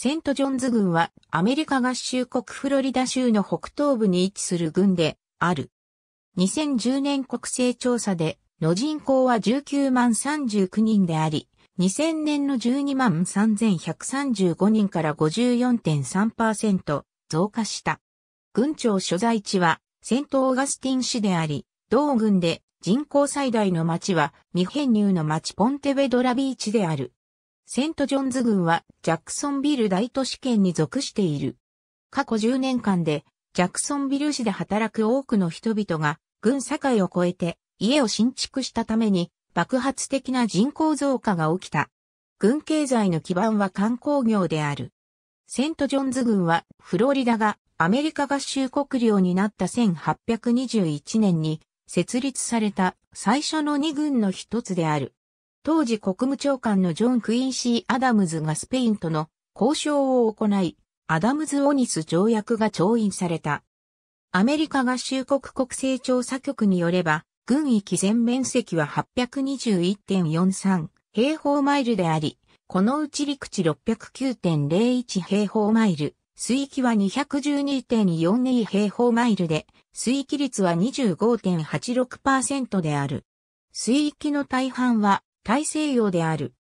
セントジョンズ軍はアメリカ合衆国フロリダ州の北東部に位置する軍である。2010年国勢調査での人口は19万39人であり、2000年の12万3135人から54.3%増加した。軍庁所在地はセントオーガスティン市であり、同軍で人口最大の町は未編入の町ポンテベドラビーチである。セントジョンズ郡はジャクソンビル大都市圏に属している。過去10年間でジャクソンビル市で働く多くの人々が郡境を越えて家を新築したために爆発的な人口増加が起きた。郡経済の基盤は観光業である。セントジョンズ郡はフロリダがアメリカ合衆国領になった1821年に設立された最初の2軍の一つである。当時国務長官のジョン・クインシー・アダムズがスペインとの交渉を行い、アダムズ・オニス条約が調印された。アメリカ合衆国国勢調査局によれば、軍域全面積は821.43平方マイルであり、このうち陸地609.01平方マイル、水域は212.42平方マイルで、水域率は25.86%である。水域の大半は大西洋である。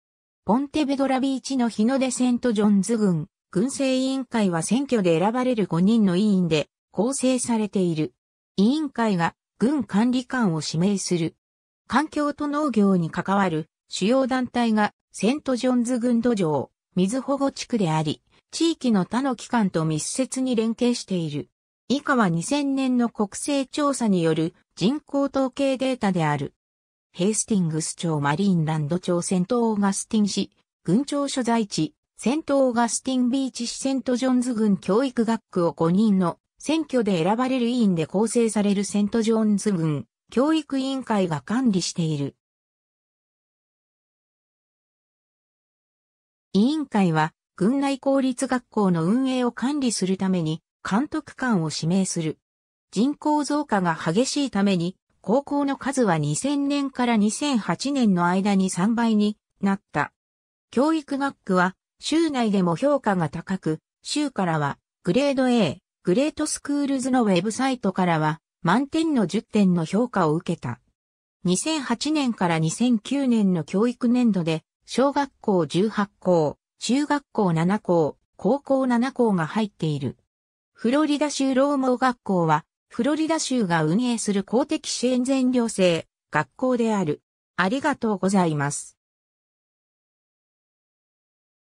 ポンテベドラビーチの日の出セントジョンズ軍、軍政委員会は選挙で選ばれる5人の委員で構成されている。委員会が軍管理官を指名する。環境と農業に関わる主要団体がセントジョンズ軍土壌、水保護地区であり、地域の他の機関と密接に連携している。以下は2000年の国勢調査による人口統計データである。ヘイスティングス町マリーンランド町セントオーガスティン市、郡庁所在地、セントオーガスティンビーチ市セントジョンズ郡教育学区を5人の選挙で選ばれる委員で構成されるセントジョーンズ郡教育委員会が管理している。委員会は、郡内公立学校の運営を管理するために、監督官を指名する。人口増加が激しいために、高校の数は2000年から2008年の間に3倍になった。教育学区は州内でも評価が高く、州からはグレード A、グレートスクールズのウェブサイトからは満点の10点の評価を受けた。2008年から2009年の教育年度で、小学校18校、中学校7校、高校7校が入っている。フロリダ州ローモー学校はフロリダ州が運営する公的支援全寮制学校である。ありがとうございます。